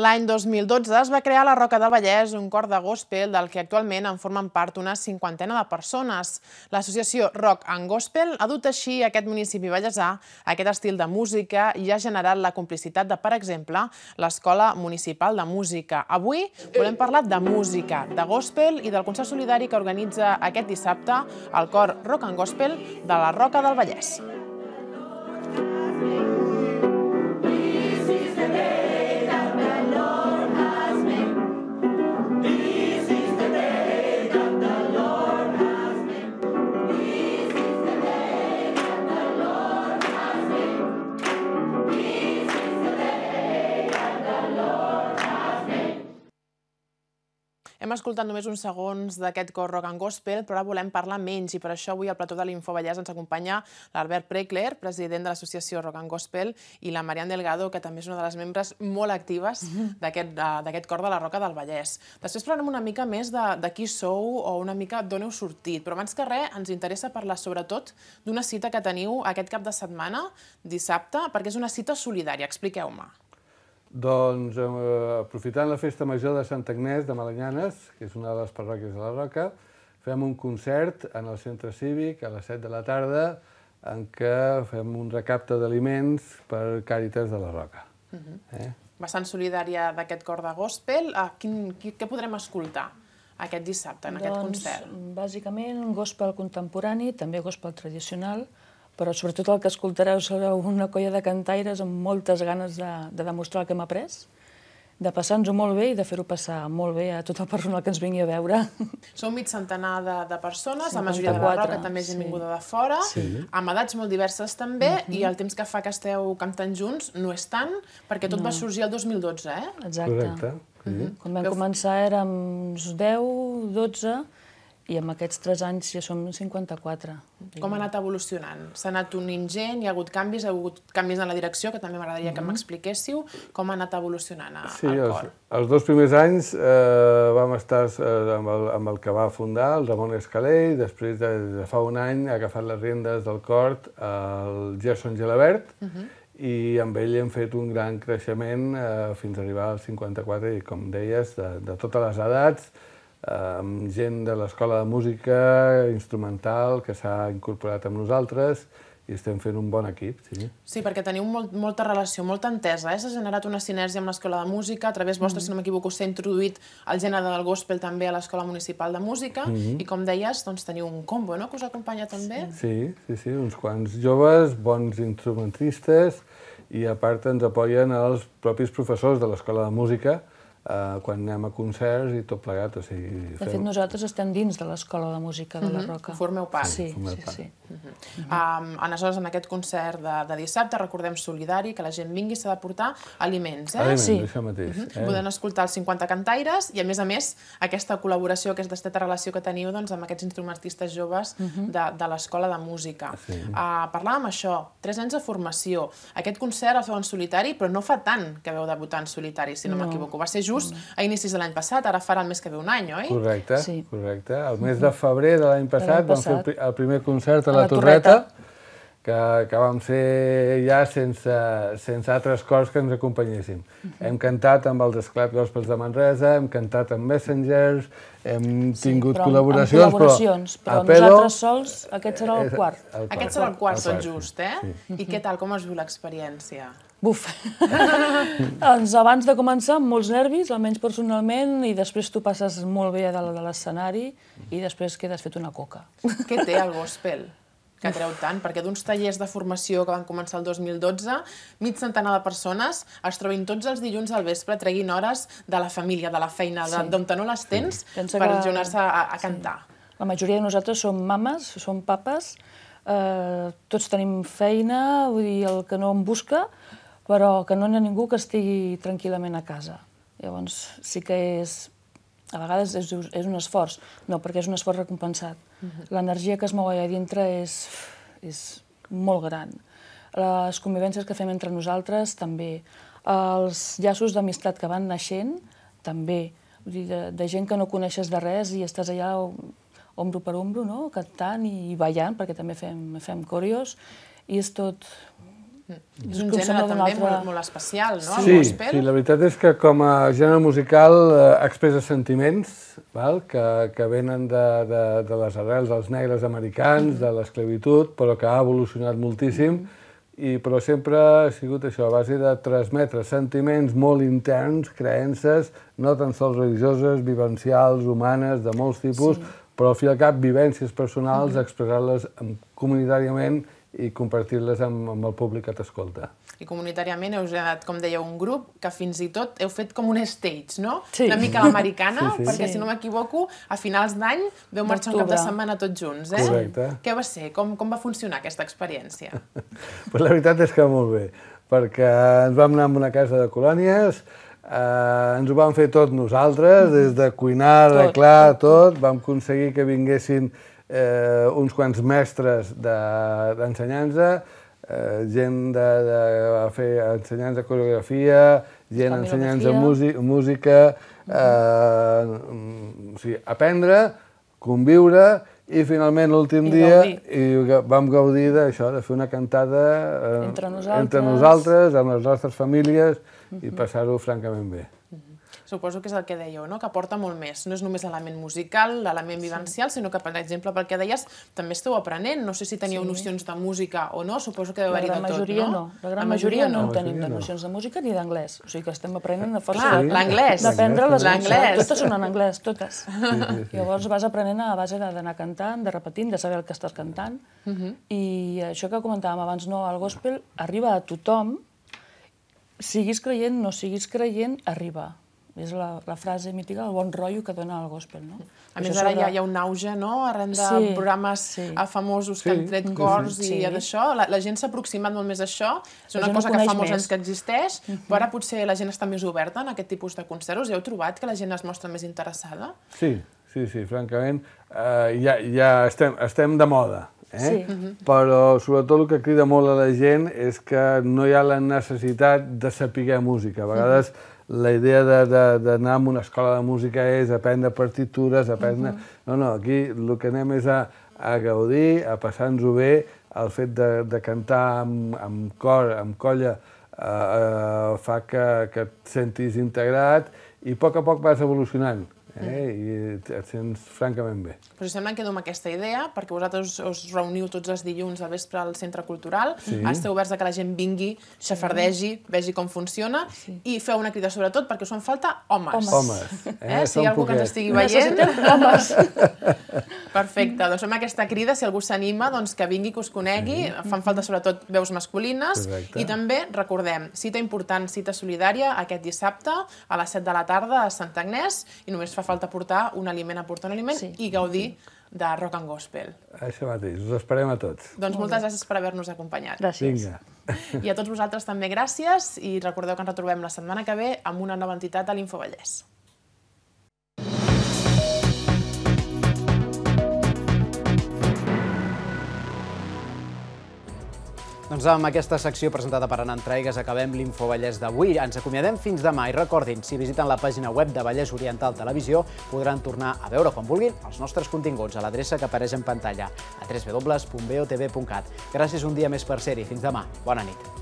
L'any 2012 es va crear la Roca del Vallès un cor de gospel del que actualment en formen part una cinquantena de persones. L'associació Rock and Gospel ha dut així a aquest municipi vallesà aquest estil de música i ha generat la complicitat de, per exemple, l'Escola Municipal de Música. Avui volem parlar de música, de gospel i del concert solidari que organitza aquest dissabte el cor Rock and Gospel de la Roca del Vallès. Hem escoltat només uns segons d'aquest cor rock and gospel, però ara volem parlar menys i per això avui al plató de l'Info Vallès ens acompanya l'Albert Precler, president de l'associació Rock and Gospel, i la Marian Delgado, que també és una de les membres molt actives d'aquest cor de la Roca del Vallès. Després parlarem una mica més de, de qui sou o una mica d'on heu sortit, però abans que res ens interessa parlar sobretot d'una cita que teniu aquest cap de setmana, dissabte, perquè és una cita solidària. Expliqueu-me. Doncs, eh, aprofitant la festa major de Sant Agnès de Malanyanes, que és una de les parròquies de la Roca, fem un concert en el centre cívic a les 7 de la tarda en què fem un recapte d'aliments per Càritas de la Roca. Uh mhm. -huh. eh? Bastant solidària d'aquest cor de gospel. A ah, quin, qui, què podrem escoltar aquest dissabte en doncs, aquest concert? Bàsicament, gospel contemporani, també gospel tradicional, però sobretot el que escoltareu serà una colla de cantaires amb moltes ganes de, de demostrar el que hem après, de passar-nos-ho molt bé i de fer-ho passar molt bé a tot el personal que ens vingui a veure. Sou mig centenar de, de persones, 54, la majoria de la roca també és sí. vinguda de fora, sí. amb edats molt diverses també, mm -hmm. i mhm. el temps que fa que esteu cantant junts no és tant, perquè tot no. va sorgir el 2012, eh? Exacte. Correcte. Mm -hmm. Quan vam començar érem uns 10, 12, i amb aquests 3 anys ja som 54. Com ha anat evolucionant? S'ha anat un ingent, hi ha hagut canvis, hi ha hagut canvis en la direcció, que també m'agradaria que mm-hmm. m'expliquéssiu. Com ha anat evolucionant sí, el cor? Els, els dos primers anys eh, vam estar eh, amb, el, amb el que va fundar, el Ramon Escalell, després de, de fa un any ha agafat les riendes del cort el Gerson Gelabert, mhm. i amb ell hem fet un gran creixement eh, fins a arribar als 54 i, com deies, de, de totes les edats, amb gent de l'Escola de Música Instrumental que s'ha incorporat amb nosaltres i estem fent un bon equip. Sí, sí perquè teniu molt, molta relació, molta entesa. Eh? S'ha generat una sinèrgia amb l'Escola de Música, a través vostre, mm -hmm. si no m'equivoco, s'ha introduït el gènere del gospel també a l'Escola Municipal de Música, mm -hmm. i com deies, doncs teniu un combo, no?, que us acompanya també. Sí, sí, sí, uns quants joves, bons instrumentistes, i a part ens apoyen els propis professors de l'Escola de Música, eh, quan anem a concerts i tot plegat. O sigui, De fet, nosaltres estem dins de l'Escola de Música de la mhm. Roca. Formeu part. Sí, sí, formeu sí. Part. sí. Mhm. um, aleshores, en aquest concert de, de dissabte, recordem solidari, que la gent vingui s'ha de portar aliments, eh? Aliments, sí. això mateix. Mhm. eh? Podem escoltar els 50 cantaires i, a més a més, aquesta col·laboració, aquesta estreta relació que teniu doncs, amb aquests instrumentistes joves de, de l'Escola de Música. Ah, sí. Uh, parlàvem això, 3 anys de formació. Aquest concert el feu en solitari, però no fa tant que veu debutar en solitari, si no, no. m'equivoco. Va ser just a inicis de l'any passat, ara farà el mes que ve un any, oi? Correcte, sí. correcte. El mes de febrer de l'any passat, passat vam fer el primer concert a la, a la Torreta, Torreta, que, que vam ser ja sense, sense altres cors que ens acompanyéssim. Uh mhm. -huh. Hem cantat amb els Esclat Gospels de Manresa, hem cantat amb Messengers, hem tingut sí, però col·laboracions, col·laboracions, però, però pelo, nosaltres sols, aquest serà el eh, quart. Eh, el quart. Aquest serà el quart, el quart tot just, eh? Sí. I què tal, com es viu l'experiència? Buf! doncs abans de començar, amb molts nervis, almenys personalment, i després tu passes molt bé a dalt de l'escenari i després quedes fet una coca. Què té el gospel? que treu tant, perquè d'uns tallers de formació que van començar el 2012, mig centenar de persones es trobin tots els dilluns al vespre, treguin hores de la família, de la feina, sí. d'on no les tens, sí. per ajudar ajornar-se a, a cantar. Sí. La majoria de nosaltres som mames, som papes, eh, tots tenim feina, vull dir, el que no en busca, però que no hi ha ningú que estigui tranquil·lament a casa. Llavors, sí que és... A vegades és, és un esforç, no, perquè és un esforç recompensat. Uh mhm. -huh. L'energia que es mou allà dintre és, és molt gran. Les convivències que fem entre nosaltres, també. Els llaços d'amistat que van naixent, també. Vull dir, de, de gent que no coneixes de res i estàs allà ombro per ombro, no? cantant i ballant, perquè també fem, fem còrios, i és tot Mm. És un gènere també molt, molt especial, no? Sí, sí, la veritat és que com a gènere musical eh, expressa sentiments val? Que, que venen de, de, de les arrels dels negres americans, de l'esclavitud, però que ha evolucionat moltíssim, i, però sempre ha sigut això, a base de transmetre sentiments molt interns, creences, no tan sols religioses, vivencials, humanes, de molts tipus, sí. però al fi i al cap vivències personals, mm -hmm. expressar-les comunitàriament i compartir-les amb, amb el públic que t'escolta. I comunitàriament heu generat, com dèieu, un grup que fins i tot heu fet com un stage, no? Sí. Una mica l'americana, sí, sí. perquè sí. si no m'equivoco, a finals d'any veu marxar un cap de setmana tots junts, eh? Correcte. Què va ser? Com, com va funcionar aquesta experiència? pues la veritat és que molt bé, perquè ens vam anar a una casa de colònies, eh, ens ho vam fer tot nosaltres, des de cuinar, arreglar, tot. tot. Vam aconseguir que vinguessin eh, uns quants mestres d'ensenyança, de, eh, gent de, de fer ensenyança de coreografia, gent ensenyança música, música mm-hmm. eh, o sigui, aprendre, conviure i finalment l'últim dia i vam gaudir d'això, de fer una cantada eh, entre, nosaltres. entre nosaltres, amb les nostres famílies mm -hmm. i mm-hmm. passar-ho francament bé suposo que és el que dèieu, no? que aporta molt més. No és només l'element musical, l'element vivencial, sí. sinó que, per exemple, pel que deies, també esteu aprenent. No sé si teníeu sí. nocions de música o no, suposo que deu haver-hi de tot, majoria, no? no? La gran la majoria, majoria no, no tenim no. de nocions de música ni d'anglès. O sigui que estem aprenent a força Clar, ah, sí. l'anglès. D'aprendre les l'anglès. Totes són en anglès, totes. Sí, sí, sí. Llavors vas aprenent a base d'anar cantant, de repetint, de saber el que estàs cantant. Uh mhm. -huh. I això que comentàvem abans, no, el gospel arriba a tothom, siguis creient, no siguis creient, arriba és la, la frase mítica, el bon rotllo que dona el gospel, no? A més, ara sobre... hi, ha, un auge, no?, arran de sí, programes sí. famosos sí. han tret cors sí. i sí. d'això. La, la gent s'ha aproximat molt més a això. És una cosa que fa molts més. anys que existeix, uh mhm. -huh. però ara potser la gent està més oberta en aquest tipus de concerts. Heu trobat que la gent es mostra més interessada? Sí, sí, sí, francament, Uh, ja, ja estem, estem de moda. Eh? Sí. Uh mhm. -huh. Però sobretot el que crida molt a la gent és que no hi ha la necessitat de saber música. A vegades uh mhm. -huh la idea d'anar a una escola de música és aprendre partitures, aprendre... Uh -huh. No, no, aquí el que anem és a, a gaudir, a passar-nos-ho bé, el fet de, de cantar amb, amb cor, amb colla, eh, eh, fa que, que et sentis integrat i a poc a poc vas evolucionant eh? Mm. i et sents francament bé. Però si sembla que dono aquesta idea, perquè vosaltres us reuniu tots els dilluns al vespre al Centre Cultural, sí. esteu oberts a que la gent vingui, xafardegi, vegi com funciona, sí. i feu una crida sobretot perquè us fan falta homes. Homes. homes. Eh? eh? Si hi ha algú que ens estigui veient... homes. Perfecte, doncs fem aquesta crida, si algú s'anima, doncs que vingui, que us conegui, sí. fan falta mm-hmm. sobretot veus masculines, Correcte. i també, recordem, cita important, cita solidària, aquest dissabte a les 7 de la tarda a Sant Agnès, i només fa fa falta portar un aliment, aportar un aliment sí. i gaudir de rock and gospel. Això mateix, us esperem a tots. Doncs Molt moltes bé. gràcies per haver-nos acompanyat. Gràcies. Vinga. I a tots vosaltres també gràcies i recordeu que ens retrobem la setmana que ve amb una nova entitat a l'Infovellès. Doncs amb aquesta secció presentada per Anant Traigues acabem l'Info Vallès d'avui. Ens acomiadem fins demà i recordin, si visiten la pàgina web de Vallès Oriental Televisió podran tornar a veure quan vulguin els nostres continguts a l'adreça que apareix en pantalla a www.botv.cat. Gràcies un dia més per ser-hi. Fins demà. Bona nit.